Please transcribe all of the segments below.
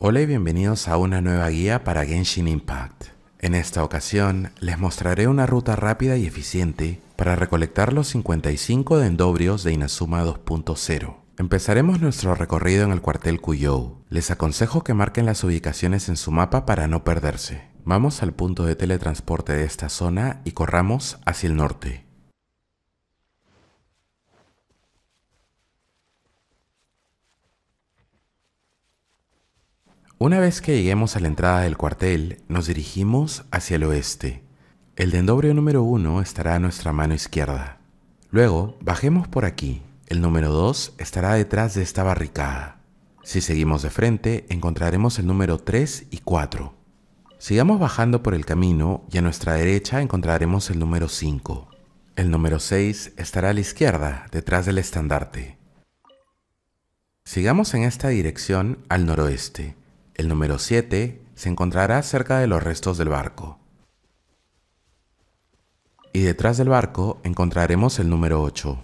Hola y bienvenidos a una nueva guía para Genshin Impact. En esta ocasión les mostraré una ruta rápida y eficiente para recolectar los 55 dendobrios de Inazuma 2.0. Empezaremos nuestro recorrido en el cuartel Kuyou. Les aconsejo que marquen las ubicaciones en su mapa para no perderse. Vamos al punto de teletransporte de esta zona y corramos hacia el norte. Una vez que lleguemos a la entrada del cuartel, nos dirigimos hacia el oeste. El dendobrio número 1 estará a nuestra mano izquierda. Luego, bajemos por aquí. El número 2 estará detrás de esta barricada. Si seguimos de frente, encontraremos el número 3 y 4. Sigamos bajando por el camino y a nuestra derecha encontraremos el número 5. El número 6 estará a la izquierda, detrás del estandarte. Sigamos en esta dirección al noroeste. El número 7 se encontrará cerca de los restos del barco. Y detrás del barco encontraremos el número 8.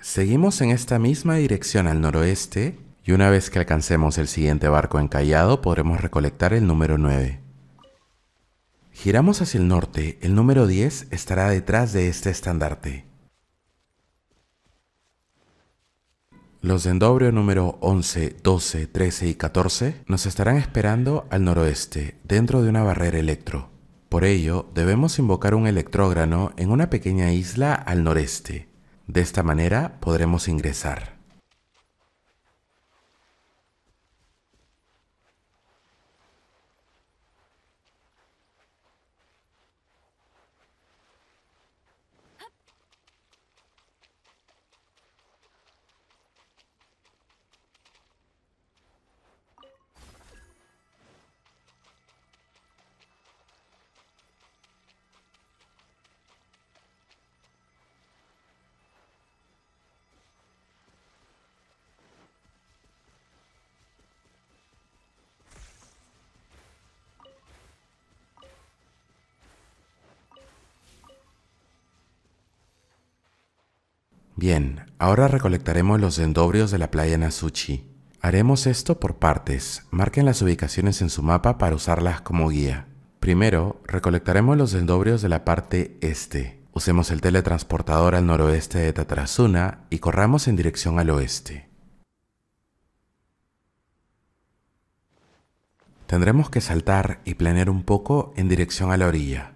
Seguimos en esta misma dirección al noroeste y una vez que alcancemos el siguiente barco encallado podremos recolectar el número 9. Giramos hacia el norte, el número 10 estará detrás de este estandarte. Los Endobrio número 11, 12, 13 y 14 nos estarán esperando al noroeste, dentro de una barrera electro. Por ello, debemos invocar un electrógrano en una pequeña isla al noreste. De esta manera podremos ingresar. Bien, ahora recolectaremos los endobrios de la playa Nasuchi. Haremos esto por partes. Marquen las ubicaciones en su mapa para usarlas como guía. Primero, recolectaremos los endobrios de la parte este. Usemos el teletransportador al noroeste de Tatrasuna y corramos en dirección al oeste. Tendremos que saltar y planear un poco en dirección a la orilla.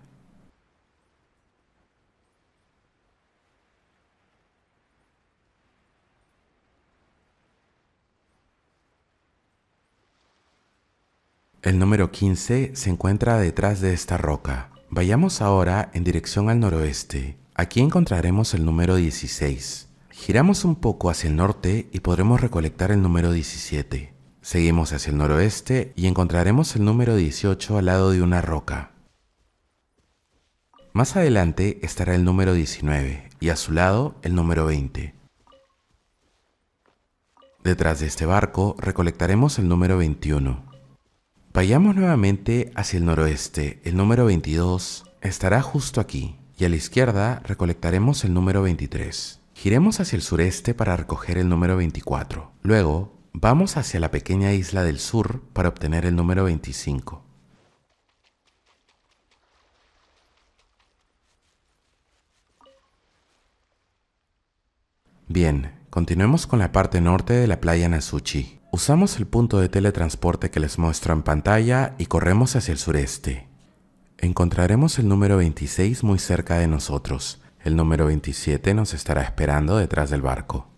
El número 15 se encuentra detrás de esta roca. Vayamos ahora en dirección al noroeste. Aquí encontraremos el número 16. Giramos un poco hacia el norte y podremos recolectar el número 17. Seguimos hacia el noroeste y encontraremos el número 18 al lado de una roca. Más adelante estará el número 19 y a su lado el número 20. Detrás de este barco recolectaremos el número 21. Vayamos nuevamente hacia el noroeste. El número 22 estará justo aquí y a la izquierda recolectaremos el número 23. Giremos hacia el sureste para recoger el número 24. Luego, vamos hacia la pequeña isla del sur para obtener el número 25. Bien, continuemos con la parte norte de la playa Nasuchi. Usamos el punto de teletransporte que les muestro en pantalla y corremos hacia el sureste. Encontraremos el número 26 muy cerca de nosotros. El número 27 nos estará esperando detrás del barco.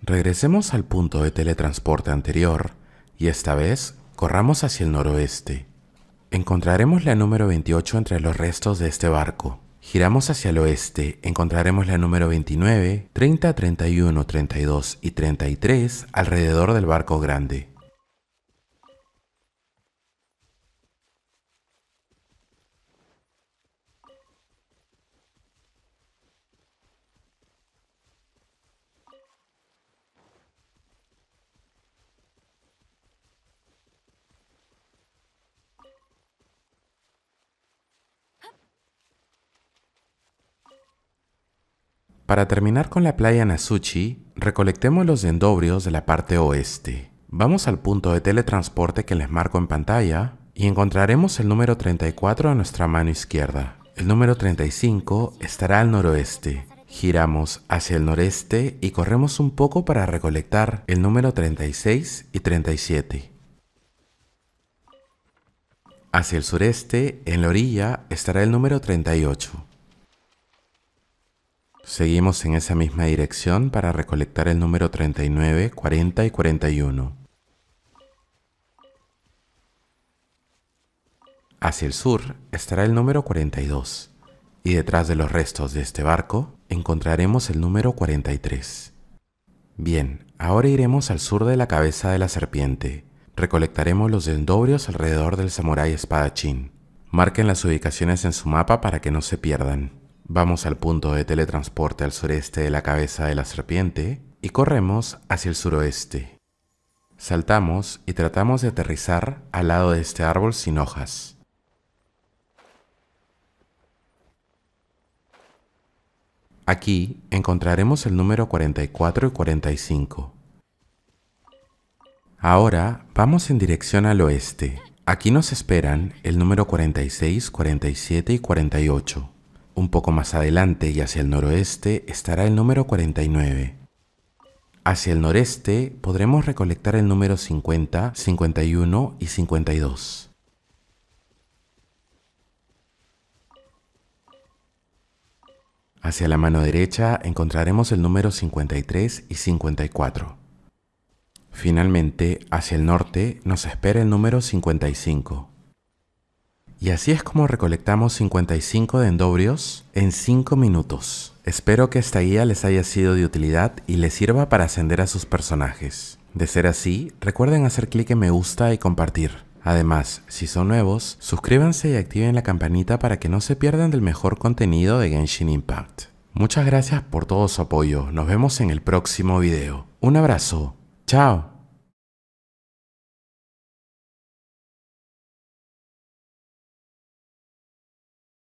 Regresemos al punto de teletransporte anterior y esta vez corramos hacia el noroeste. Encontraremos la número 28 entre los restos de este barco. Giramos hacia el oeste, encontraremos la número 29, 30, 31, 32 y 33 alrededor del barco grande. Para terminar con la playa Nasuchi, recolectemos los endobrios de la parte oeste. Vamos al punto de teletransporte que les marco en pantalla y encontraremos el número 34 a nuestra mano izquierda. El número 35 estará al noroeste. Giramos hacia el noreste y corremos un poco para recolectar el número 36 y 37. Hacia el sureste, en la orilla, estará el número 38. Seguimos en esa misma dirección para recolectar el número 39, 40 y 41. Hacia el sur estará el número 42 y detrás de los restos de este barco encontraremos el número 43. Bien, ahora iremos al sur de la cabeza de la serpiente. Recolectaremos los endobrios alrededor del samurái espadachín. Marquen las ubicaciones en su mapa para que no se pierdan. Vamos al punto de teletransporte al sureste de la cabeza de la serpiente y corremos hacia el suroeste. Saltamos y tratamos de aterrizar al lado de este árbol sin hojas. Aquí encontraremos el número 44 y 45. Ahora vamos en dirección al oeste. Aquí nos esperan el número 46, 47 y 48. Un poco más adelante y hacia el noroeste estará el número 49. Hacia el noreste podremos recolectar el número 50, 51 y 52. Hacia la mano derecha encontraremos el número 53 y 54. Finalmente, hacia el norte nos espera el número 55. Y así es como recolectamos 55 endobrios en 5 minutos. Espero que esta guía les haya sido de utilidad y les sirva para ascender a sus personajes. De ser así, recuerden hacer clic en me gusta y compartir. Además, si son nuevos, suscríbanse y activen la campanita para que no se pierdan del mejor contenido de Genshin Impact. Muchas gracias por todo su apoyo, nos vemos en el próximo video. Un abrazo, chao.